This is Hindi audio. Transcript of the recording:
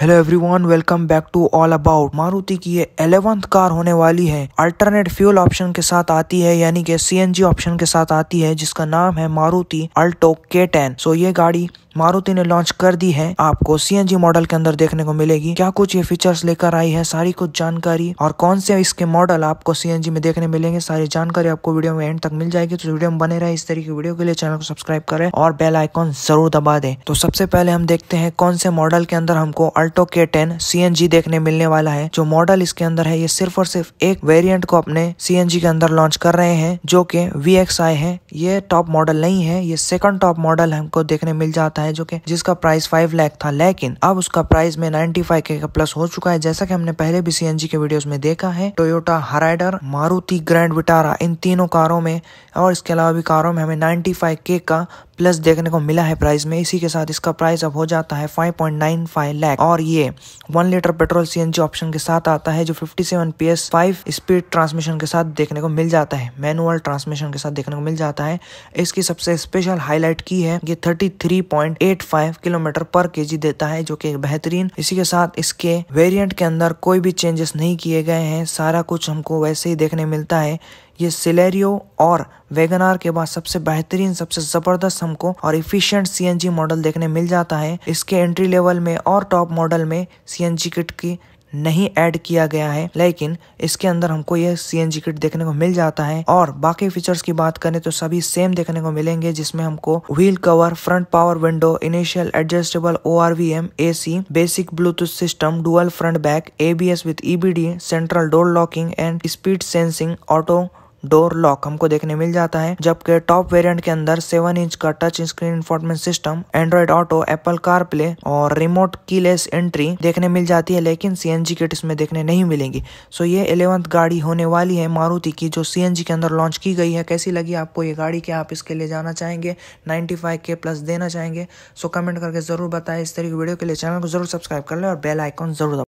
hello everyone welcome back to all about Maruti की ये एलेवंथ कार होने वाली है अल्टरनेट फ्यूल ऑप्शन के साथ आती है यानी कि सीएनजी ऑप्शन के साथ आती है जिसका नाम है Maruti Alto K ten so ये गाड़ी मारुति ने लॉन्च कर दी है आपको सी मॉडल के अंदर देखने को मिलेगी क्या कुछ ये फीचर्स लेकर आई है सारी कुछ जानकारी और कौन से इसके मॉडल आपको सी में देखने मिलेंगे सारी जानकारी आपको वीडियो में एंड तक मिल जाएगी तो वीडियो में बने रहे इस तरीके वीडियो के लिए चैनल को सब्सक्राइब करें और बेल आइकॉन जरूर दबा दें तो सबसे पहले हम देखते हैं कौन से मॉडल के अंदर हमको अल्टो के टेन देखने मिलने वाला है जो मॉडल इसके अंदर है ये सिर्फ और सिर्फ एक वेरियंट को अपने सी के अंदर लॉन्च कर रहे हैं जो की वी है ये टॉप मॉडल नहीं है ये सेकंड टॉप मॉडल हमको देखने मिल जाता है आता है जो कि जिसका प्राइस फाइव लाख था लेकिन अब उसका प्राइस में नाइन्टी फाइव के का प्लस हो चुका है जैसा कि हमने पहले भी सीएनजी के वीडियोस में देखा है Toyota Hyryder Maruti Grand Vitara इन तीनों कारों में और इसके अलावा भी कारों में हमें नाइन्टी फाइव के का प्लस देखने को मिला है प्राइस में इसी के साथ इसका प्राइस अब हो जाता है 5.95 लाख और ये one litre petrol CNG option के साथ आता है जो 57 पीएस 5 स्पीड ट्रांसमिशन के साथ देखने को मिल जाता है मैनुअल ट्रांसमिशन के साथ देखने को मिल जाता है इसकी सबसे स्पेशल हाईलाइट की है ये 33.85 किलोमीटर पर के देता है जो की बेहतरीन इसी के साथ इसके वेरियंट के अंदर कोई भी चेंजेस नहीं किए गए हैं सारा कुछ हमको वैसे ही देखने मिलता है ये सिलेरियो और वेगनार के बाद सबसे बेहतरीन सबसे जबरदस्त हमको और इफिशियंट सीएनजी मॉडल देखने मिल जाता है इसके एंट्री लेवल में और टॉप मॉडल में सीएनजी किट की नहीं ऐड किया गया है लेकिन इसके अंदर हमको यह सीएनजी किट देखने को मिल जाता है और बाकी फीचर्स की बात करें तो सभी सेम देखने को मिलेंगे जिसमें हमको wheel cover front power window initial adjustable O R V M A C basic Bluetooth system dual front bag ABS with EBD central door locking and speed sensing auto door lock हमको देखने मिल जाता है जबकि टॉप वेरिएंट के अंदर सेवन इंच का touch screen infotainment system Android Auto Apple CarPlay और रिमोट कीलेस एंट्री देखने मिल जाती है लेकिन सीएनजी किट इसमें देखने नहीं मिलेंगी सो ये एलेवंथ गाड़ी होने वाली है मारुति की जो सी के अंदर लॉन्च की गई है कैसी लगी आपको ये गाड़ी क्या आप इसके लिए जाना चाहेंगे नाइन्टी फाइव के प्लस देना चाहेंगे सो कमेंट करके जरूर बताए इस तरीके की वीडियो के लिए चैनल को जरूर सब्सक्राइब कर लें और बेल आइकॉन जरूर